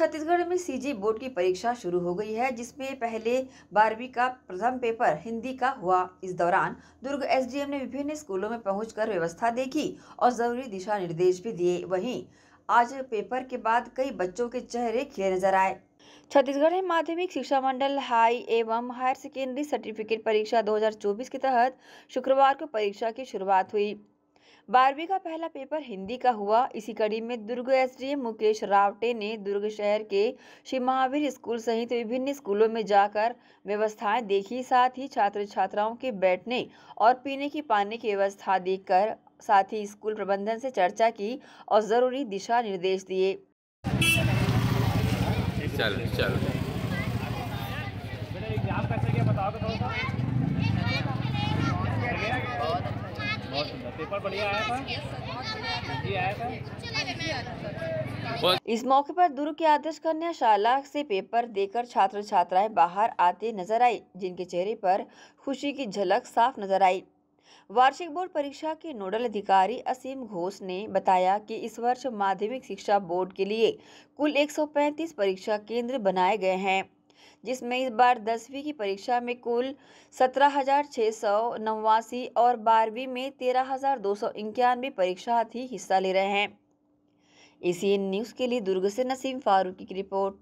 छत्तीसगढ़ में CG board की परीक्षा शुरू हो गई है जिसमें पहले बारहवीं का प्रथम पेपर हिंदी का हुआ इस दौरान दुर्ग एसडीएम ने विभिन्न स्कूलों में पहुंचकर व्यवस्था देखी और जरूरी दिशा निर्देश भी दिए वहीं आज पेपर के बाद कई बच्चों के चेहरे खिले नजर आए छत्तीसगढ़ माध्यमिक शिक्षा मंडल हाई एवं हायर सेकेंडरी सर्टिफिकेट परीक्षा 2024 के तहत शुक्रवार को परीक्षा की शुरुआत हुई बारहवीं का पहला पेपर हिंदी का हुआ इसी कड़ी में दुर्ग एसडीएम मुकेश रावटे ने दुर्ग शहर के श्री महावीर स्कूल सहित विभिन्न स्कूलों में जाकर व्यवस्थाएं देखी साथ ही छात्र छात्राओं के बैठने और पीने की पानी की व्यवस्था देखकर साथ ही स्कूल प्रबंधन से चर्चा की और ज़रूरी दिशा निर्देश दिए चल, चल। इस मौके पर दुर्ग के आदर्श कन्या शाला से पेपर देकर छात्र छात्राएं बाहर आते नजर आई जिनके चेहरे पर खुशी की झलक साफ नजर आई वार्षिक बोर्ड परीक्षा के नोडल अधिकारी असीम घोष ने बताया कि इस वर्ष माध्यमिक शिक्षा बोर्ड के लिए कुल 135 परीक्षा केंद्र बनाए गए हैं जिसमें इस बार दसवीं की परीक्षा में कुल सत्रह हज़ार छः सौ नवासी और बारहवीं में तेरह हज़ार दो सौ इक्यानवे परीक्षार्थी हिस्सा ले रहे हैं इसी न्यूज़ के लिए दुर्ग से नसीम फारूक की रिपोर्ट